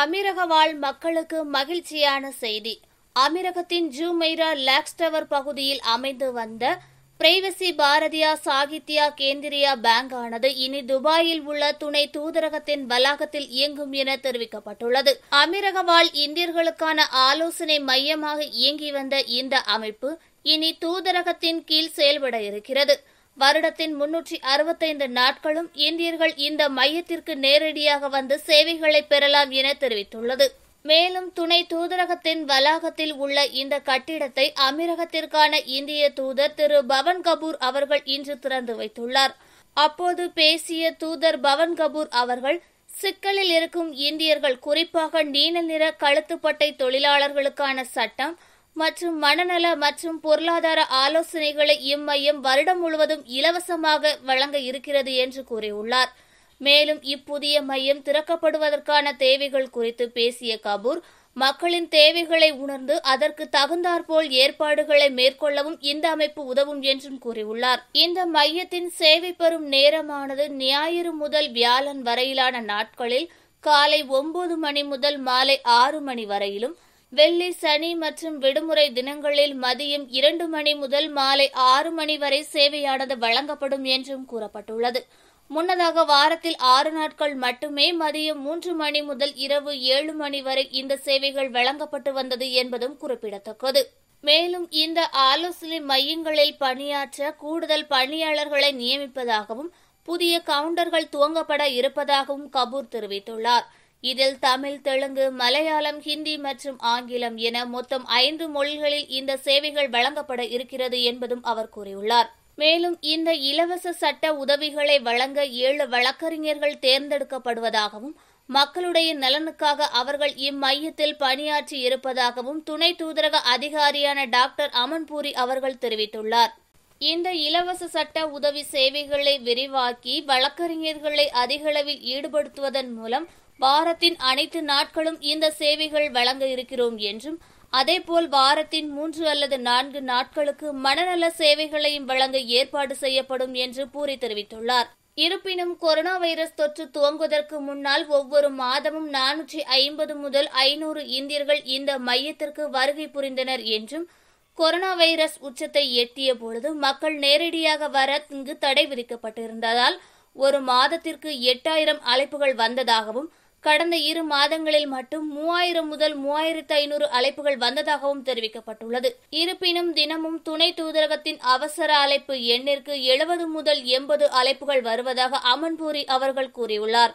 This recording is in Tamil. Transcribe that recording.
அமீரக வாழ் மக்களுக்கு மகிழ்ச்சியான செய்தி அமீரகத்தின் ஜூமைரா லேக்ஸ் டவர் பகுதியில் அமைந்து வந்த பிரைவசி பாரதியா சாகித்யா கேந்திரியா பேங்க் ஆனது இனி துபாயில் உள்ள துணை தூதரகத்தின் வளாகத்தில் இயங்கும் என தெரிவிக்கப்பட்டுள்ளது அமீரக வாழ் இந்தியர்களுக்கான ஆலோசனை மையமாக இயங்கி வந்த இந்த அமைப்பு இனி தூதரகத்தின் கீழ் செயல்பட இருக்கிறது வருடத்தின் முன்னூற்றி அறுபத்தைந்து நாட்களும் இந்தியர்கள் இந்த மையத்திற்கு நேரடியாக வந்து சேவைகளை பெறலாம் என தெரிவித்துள்ளது மேலும் துணை தூதரகத்தின் வளாகத்தில் உள்ள இந்த கட்டிடத்தை அமீரகத்திற்கான இந்திய தூதர் திரு பவன் கபூர் அவர்கள் இன்று திறந்து வைத்துள்ளார் அப்போது பேசிய தூதர் பவன் கபூர் அவர்கள் சிக்கலில் இருக்கும் இந்தியர்கள் குறிப்பாக நீல நிற கழுத்துப்பட்டை தொழிலாளர்களுக்கான சட்டம் மற்றும் மனநல மற்றும் பொருளாதார ஆலோசனைகளை இம்மையம் வருடம் முழுவதும் இலவசமாக வழங்க இருக்கிறது என்று கூறியுள்ளார் மேலும் இப்புதிய மையம் திறக்கப்படுவதற்கான தேவைகள் குறித்து பேசிய கபூர் மக்களின் தேவைகளை உணர்ந்து அதற்கு தகுந்தாற்போல் ஏற்பாடுகளை மேற்கொள்ளவும் இந்த அமைப்பு உதவும் என்றும் கூறியுள்ளார் இந்த மையத்தின் சேவை பெறும் நேரமானது ஞாயிறு முதல் வியாழன் வரையிலான நாட்களில் காலை ஒன்பது மணி முதல் மாலை ஆறு மணி வரையிலும் வெள்ளி சனி மற்றும் விடுமுறை தினங்களில் மதியம் இரண்டு மணி முதல் மாலை ஆறு மணி வரை சேவையானது வழங்கப்படும் என்றும் கூறப்பட்டுள்ளது முன்னதாக வாரத்தில் ஆறு நாட்கள் மட்டுமே மதியம் மூன்று மணி முதல் இரவு ஏழு மணி வரை இந்த சேவைகள் வழங்கப்பட்டு வந்தது என்பதும் குறிப்பிடத்தக்கது மேலும் இந்த ஆலோசனை மையங்களில் பணியாற்ற கூடுதல் பணியாளர்களை நியமிப்பதாகவும் புதிய கவுண்டர்கள் துவங்கப்பட இருப்பதாகவும் கபூர் தெரிவித்துள்ளாா் இதில் தமிழ் தெலுங்கு மலையாளம் ஹிந்தி மற்றும் ஆங்கிலம் என மொத்தம் ஐந்து மொழிகளில் இந்த சேவைகள் வழங்கப்பட இருக்கிறது என்பதும் அவர் கூறியுள்ளார் மேலும் இந்த இலவச சட்ட உதவிகளை வழங்க ஏழு வழக்கறிஞர்கள் தேர்ந்தெடுக்கப்படுவதாகவும் மக்களுடைய நலனுக்காக அவர்கள் இம்மையத்தில் பணியாற்றி இருப்பதாகவும் துணை தூதரக அதிகாரியான டாக்டர் அமன்பூரி அவர்கள் தெரிவித்துள்ளார் இந்த இலவச சட்ட உதவி சேவைகளை விரிவாக்கி வழக்கறிஞர்களை அதிகளவில் ஈடுபடுத்துவதன் மூலம் வாரத்தின் அனைத்து நாட்களும் இந்த சேவைகள் வழங்க இருக்கிறோம் என்றும் அதேபோல் வாரத்தின் மூன்று அல்லது நான்கு நாட்களுக்கு மனநல சேவைகளையும் வழங்க ஏற்பாடு செய்யப்படும் என்று பூரி தெரிவித்துள்ளார் இருப்பினும் கொரோனா வைரஸ் தொற்று துவங்குவதற்கு முன்னால் ஒவ்வொரு மாதமும் நானூற்றி ஐம்பது முதல் ஐநூறு இந்தியர்கள் இந்த மையத்திற்கு வருகை புரிந்தனர் என்றும் கொரோனா வைரஸ் உச்சத்தை எட்டிய பொழுது மக்கள் நேரடியாக வர இங்கு தடை விதிக்கப்பட்டிருந்ததால் ஒரு மாதத்திற்கு எட்டாயிரம் அழைப்புகள் வந்ததாகவும் கடந்த இரு மாதங்களில் மட்டும் மூவாயிரம் முதல் மூவாயிரத்து ஐநூறு அழைப்புகள் வந்ததாகவும் தெரிவிக்கப்பட்டுள்ளது இருப்பினும் தினமும் துணை தூதரகத்தின் அவசர அழைப்பு எண்ணிற்கு எழுபது முதல் எண்பது அழைப்புகள் வருவதாக அமன்பூரி அவர்கள் கூறியுள்ளார்